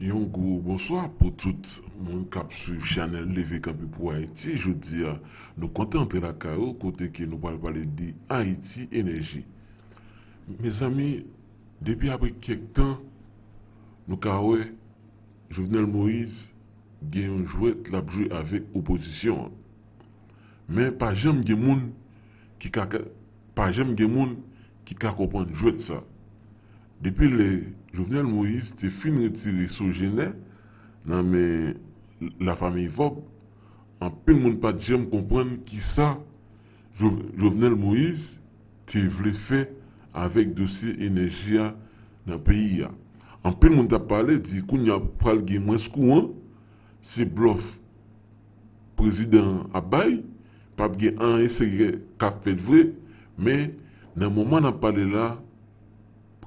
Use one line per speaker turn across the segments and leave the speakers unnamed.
Yonkou, bonsoa pou tout moun kap su chanel leve kapi pou Haiti. Jou di ya nou kontente la ka ou kote ke nou bal bale di Haiti enerji. Me zami, debi apri kek tan nou ka oue Jovenel Moïse gen yon jwet labjou avèk oposisyon. Men pa jem gen moun ki kakopan jwet sa. Depi le Jovenel Moïse te fin retire sou genè nan me la fami vop, an pe moun pati jem kompren ki sa Jovenel Moïse te vle fe avèk dosye enerji ya nan peyi ya. An pe moun ta pale di kou nyap pralge mwenskou an, se blof prezident abay, papge an esegre kap fet vre, men nan mouman na pale la,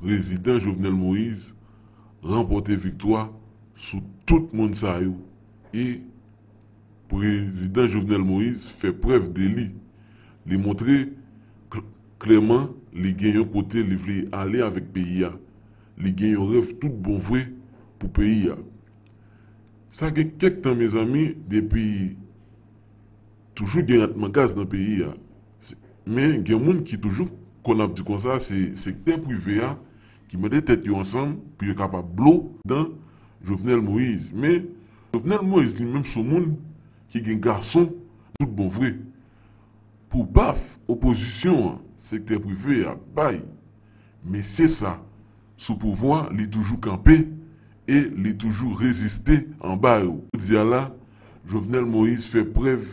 Rezident Jovenel Moïse remporté victoire sou tout moun sa yo. E prezident Jovenel Moïse fè pref de li. Li montre klement li genyon kote li vli ale avèk peyi ya. Li genyon ref tout bonvwe pou peyi ya. Sa ge kek tan mè zami de peyi toujou genyat magas nan peyi ya. Men genyoun ki toujou kon ap di kon sa se kèpou veya Ki mède tèt yo ansanm, pi yo kapap blo dan Jovenel Moïse. Mè, Jovenel Moïse li mèm sou moun ki gen garson tout bon vre. Pou baf, oposisyon, sektèr privé, ya bay. Mè se sa, sou pouvoan li toujou kampe, e li toujou reziste an bay yo. Diyala, Jovenel Moïse fè prev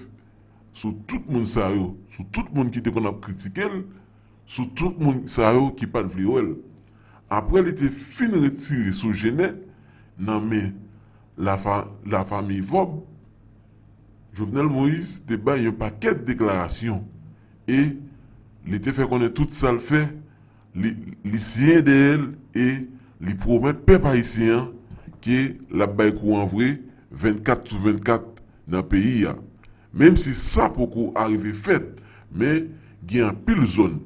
sou tout moun sa yo, sou tout moun ki te kon ap kritikel, sou tout moun sa yo ki pan vre yo el. apre li te fin retiri sou genè nan men la fami vob, Jovenel Moïse te bay yon paket deklarasyon e li te fè konen tout sal fè, li siyen de el e li promet pe paisyen ki la bay kou anvwe 24 sou 24 nan peyi ya. Mem si sa pokou arive fèt, me gen pil zon.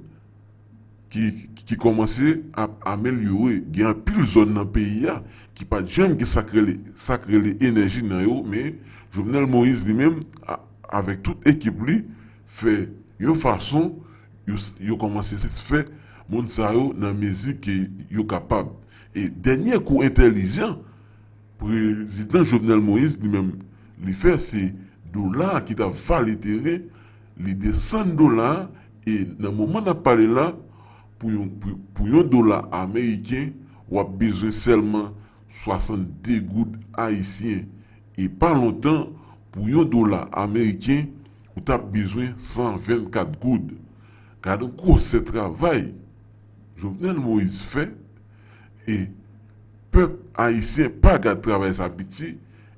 ki komanse amelyouwe, gen apil zon nan peyi ya, ki pa djem ki sakre le enerji nan yo, me Jovenel Moïse li men, avek tout ekip li, fe yo fason, yo komanse se se fe, moun sa yo nan mezi ki yo kapab. E denye kou entelizyan, prezident Jovenel Moïse li men, li fe se do la ki ta valiteren, li de san do la, e nan mouman ap pale la, pou yon dola Amerikyen wap bezwen selman 62 goud Aisyen. E pa lontan, pou yon dola Amerikyen wap bezwen 124 goud. Kade kou se travay, Jovenel Moïse fe, e pep Aisyen pa gade travay sa piti,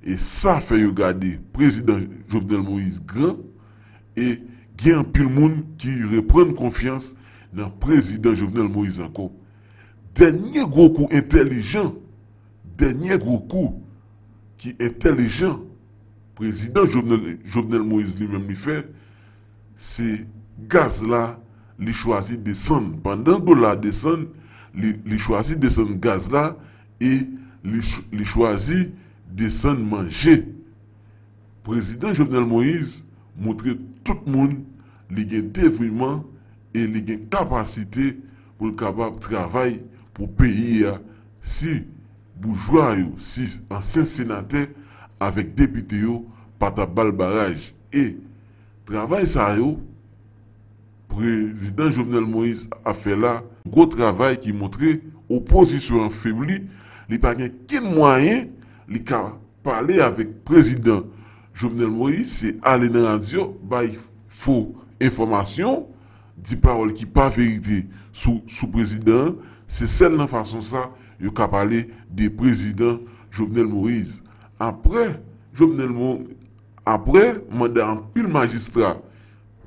e sa fe yu gade, Prezident Jovenel Moïse gran, e gen pil moun ki repren konfians nan prezident Jovenel Moïse ankon. Dernye grokou entelijen, dernye grokou ki entelijen, prezident Jovenel Moïse li mèm li fè, se gaz la li chwazi de son. Bandan go la de son, li chwazi de son gaz la, e li chwazi de son manje. Prezident Jovenel Moïse moutre tout moun li gen devriman e li gen kapasite pou l'kabab travay pou peyi ya si boujwa yo, si ansen senate avèk depite yo pata balbaraj. E travay sa yo, prezident Jovenel Moïse a fè la, gwo travay ki montre oposisyon febli, li pa gen ken mwayen li kapalè avèk prezident Jovenel Moïse, se alè nan radyo bay fò informasyon, Di parol ki pa verite sou prezident, se sel nan fason sa yo kap ale de prezident Jovenel Moïse. Apre, jovenel Moïse, apre, mwen de an pil magistral,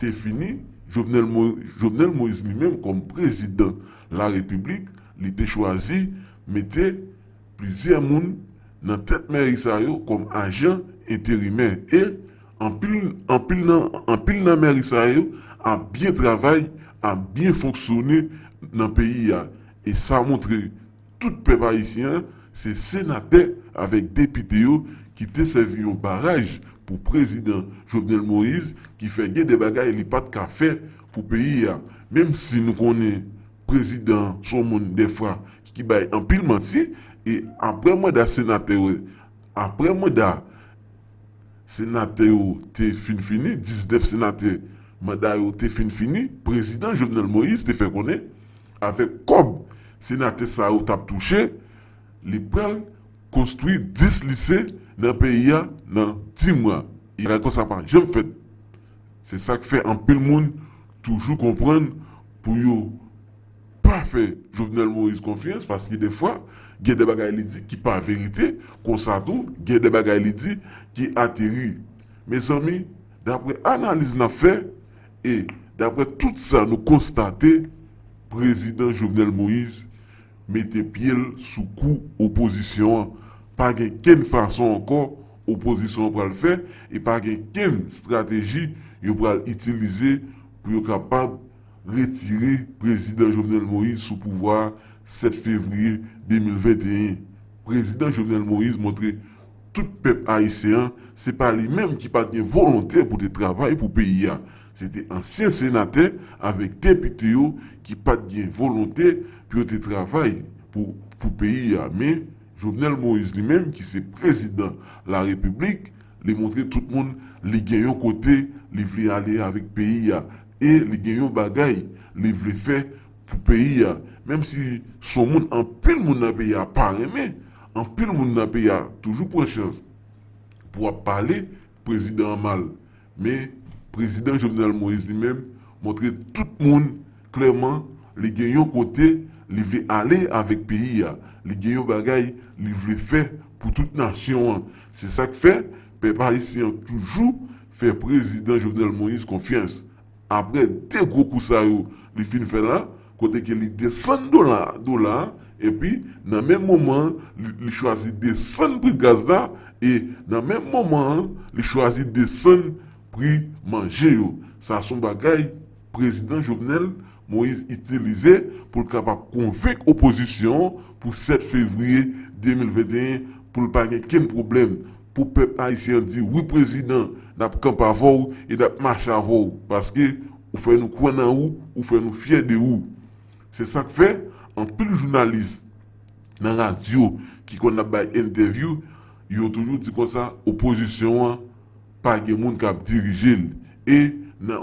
te fini, Jovenel Moïse li menm kom prezident la republik, li te chwazi, mette plizi an moun nan tet meri sa yo kom ajen interimen e... an pil nan meri sa yo, an bien travay, an bien foksoni nan peyi ya. E sa montre, tout peba isyen, se senate avèk depite yo, ki te sevi yo baraj pou prezident Jovenel Moïse, ki fe gye de bagay li pat ka fe pou peyi ya. Mem si nou konen prezident chou moun defwa, ki bay an pil manti, e apre mwen da senate yo, apre mwen da Senate yo te finfini, dis dev senate maday yo te finfini, prezident Jovenel Moïse te fe konen, ave kob senate sa yo tap touche, liberal konstoui dis lise nan pe ya nan ti mwa. Yon reto sa pan, jem fèt. Se sa ki fè anpil moun toujou kompren pou yo pa fè Jovenel Moïse konfiyans, paski defwa. gen de bagay li di ki pa verite, konsa tou, gen de bagay li di ki atiri. Me san mi, dapre analize na fe, e dapre tout sa nou konstate, prezident Jovenel Moïse mette pyele sou kou oposisyon. Pa gen ken fason anko oposisyon pral fe, e pa gen ken strategi yo pral itilize pou yo kapab retire prezident Jovenel Moïse sou pouwar 7 février 2021. Président Jovenel Moïse montrait tout peuple haïtien, c'est pas lui-même qui pas de volonté pour travailler travail pour pays. C'était ancien sénateur avec député qui pas de volonté pour travailler travail pour, pour pays. Mais Jovenel Moïse lui-même, qui c'est président de la République, lui montrer tout le monde, les gagnants côté, les aller avec pays. Et les gagnants bagaille, les faire pou peyi ya, mem si son moun an pil moun an peyi ya, pa reme, an pil moun an peyi ya, toujou pou an chans, pou a pale prezident an mal, me prezident jurnal Moïse li men, montre tout moun, klerman, li genyon kote, li vle ale avek peyi ya, li genyon bagay, li vle fe pou tout nasyon an, se sa ke fe, pe Paris si an toujou, fe prezident jurnal Moïse konfians, apre de gro kousa yo, li fin fe la, Kote ke li de san do la, do la, epi nan men moman li chwazi de san pri gazda e nan men moman li chwazi de san pri manje yo. Sa son bagay, prezident jovenel, mou yi itilize pou l kapap konvek oposisyon pou 7 fevriye 2021 pou l pa gen ken problem pou pep Aisyen di wip prezident dap kamp avor e dap march avor paske ou fey nou kwen an ou, ou fey nou fye de ou. Se sa k fe, anpil jounalist nan radyo ki kon nabay interview, yo toujou di kon sa opozisyonwa pa gen moun kap dirijen. E nan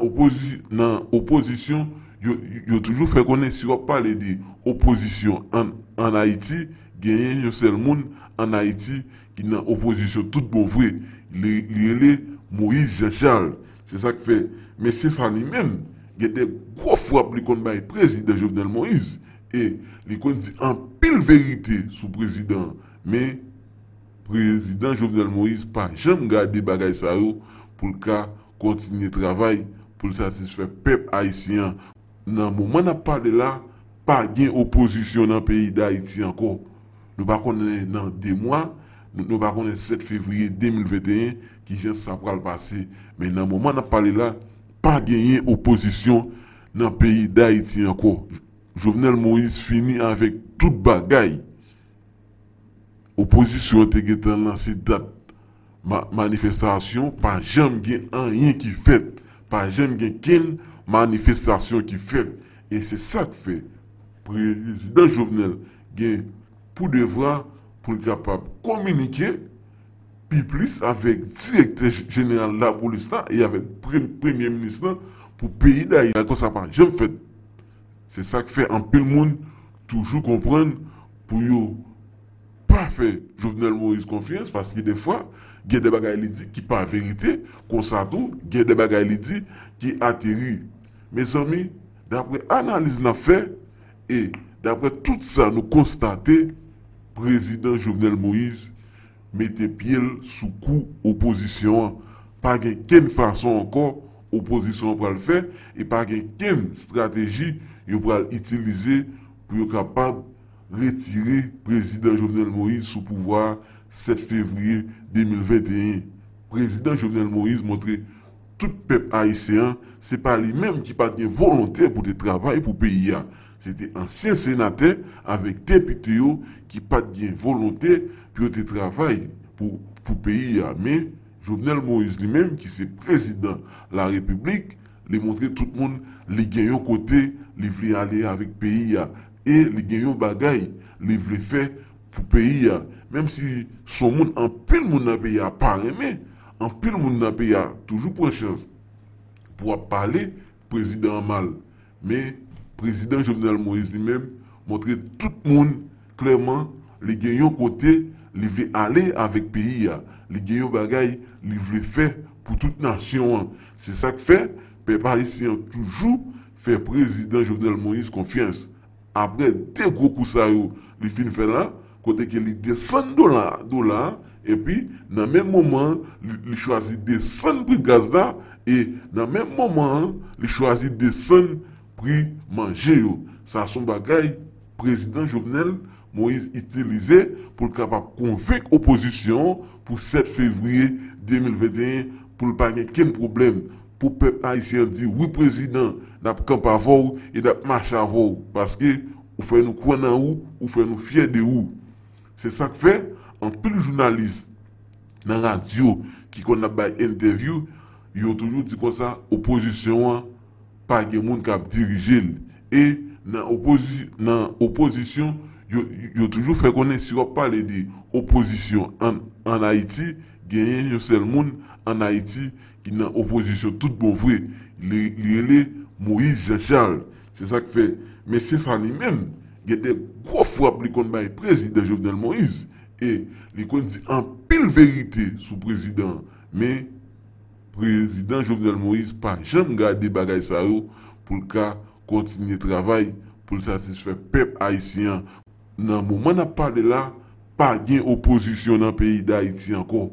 opozisyon, yo toujou fe konensi wap pale di opozisyon. An Haiti, genyen yon sel moun, an Haiti ki nan opozisyon tout bovwe, liyele Moïse Jean Charles. Se sa k fe, men se sa li men. Gye te kou fwap li kon baye prezident Jovenel Moïse. E li kon di an pil verite sou prezident. Me prezident Jovenel Moïse pa jem gade bagay sa yo. Poul ka kontinye travay. Poul satisfè pep Haitien. Nan mouman ap pale la. Pa gen oposisyon nan peyi d'Haiti anko. Nou bakon nan de mwa. Nou bakon nan 7 fevriye 2021. Ki gen sa pral pase. Men nan mouman ap pale la. gen yon oposisyon nan peyi da iti anko. Jouvenel Moïse fini avèk tout bagay oposisyon te gen tan lan si dat manifestasyon pa jem gen an yon ki fèt pa jem gen ken manifestasyon ki fèt e se sa k fè. Prezident Jouvenel gen pou devra pou l'kapab kominike e Puis plus avec le directeur général de la police et avec le premier ministre pour pays d'ailleurs ça pas J'aime fait. C'est ça que fait un peu le monde toujours comprendre pour ne pas faire Jovenel Moïse confiance parce que des fois, il y a des qui qui pas vérité, comme ça il y a des qui Mes amis, d'après analyse a fait et d'après tout ça nous constater président Jovenel Moïse mette pyele sou kou oposisyon. Pagè ken fason ankon, oposisyon pral fè, e pagè ken strateji yo pral itilize pou yo kapab retire prezident Jovenel Moïse sou pouvoar 7 fevri 2021. Prezident Jovenel Moïse montre tout pep Aïséen se pa li menm ki pat gen volontè pou te travay pou peyi ya. Se te ansen senate avèk depite yo ki pat gen volontè puis travaille pour pour le pays. Mais Jovenel Moïse lui-même, qui est président de la République, les montrer tout le monde, les gagnants côté, les voulait aller avec le pays. Et les gagnants bagaille, les voulait faire pour le pays. Même si son monde, en pile monde dans pas aimé, en pile monde dans pays, toujours pour une chance. Pour parler, président mal. Mais président Jovenel Moïse lui-même, montrer tout le monde clairement, les gagnants côté, Li vle ale avek peyi ya. Li genyo bagay, li vle fe pou tout nasyon an. Se sa ke fe, pe Paris si an toujou fe prezident jounel Moïse Konfians. Apre de gro pou sa yo. Li fin fe la, kote ke li desen do la, do la. E pi nan men mouman, li chwazi desen pri gazda. E nan men mouman, li chwazi desen pri manje yo. Sa son bagay, prezident jounel Moïse Konfians. mwen itilize pou l kapap konvek oposisyon pou 7 fevriye 2021 pou l pa gen ken problem pou pep Aisyen di wè prezident dap kamp avou e dap march avou paske ou fey nou kwen nan ou ou fey nou fye de ou se sak fey, anpil jounalist nan radio ki kon ap bay interview, yon toujou di kon sa oposisyon an pa gen moun kap dirijil e nan oposisyon yo toujou fè konen si wap pale di opozisyon an Haiti genyen yo sel moun an Haiti ki nan opozisyon tout bon vre, li ele Moïse Jean Charles, se sa k fè mè se sa li men ge te kou fwap li kon bay prezident Jovenel Moïse, e li kon di an pil verite sou prezident mè prezident Jovenel Moïse pa jem gade bagay sa yo pou lka kontinye travay pou lsa sè sè fè pep haisyen nan mouman nan pale la, pa gen oposisyon nan peyi da iti anko.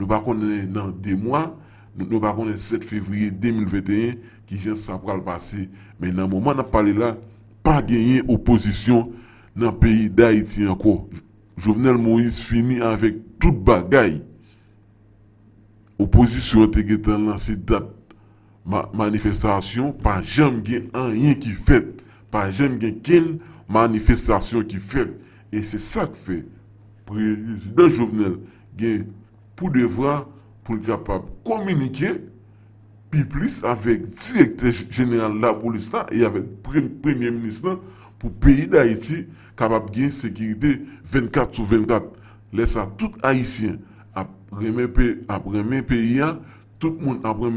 Nou bakon nan de mwa, nou bakon nan 7 fevriye 2021, ki jen sa pral pase. Men nan mouman nan pale la, pa gen yon oposisyon nan peyi da iti anko. Jouvenel Moïse fini avèk tout bagay. Oposisyon te gen tan lan se dat manifestasyon, pa jem gen an yon ki fèt, pa jem gen ken an manifestasyon ki fek e se sak fek prezident jovenel gen pou devra pou kapab komunike pi plis avek direkter jeneral la polista e avek premye ministran pou peyi da iti kapab gen sekirite 24 sou 24 lesa tout Haitien ap remen peyi an, tout moun ap remen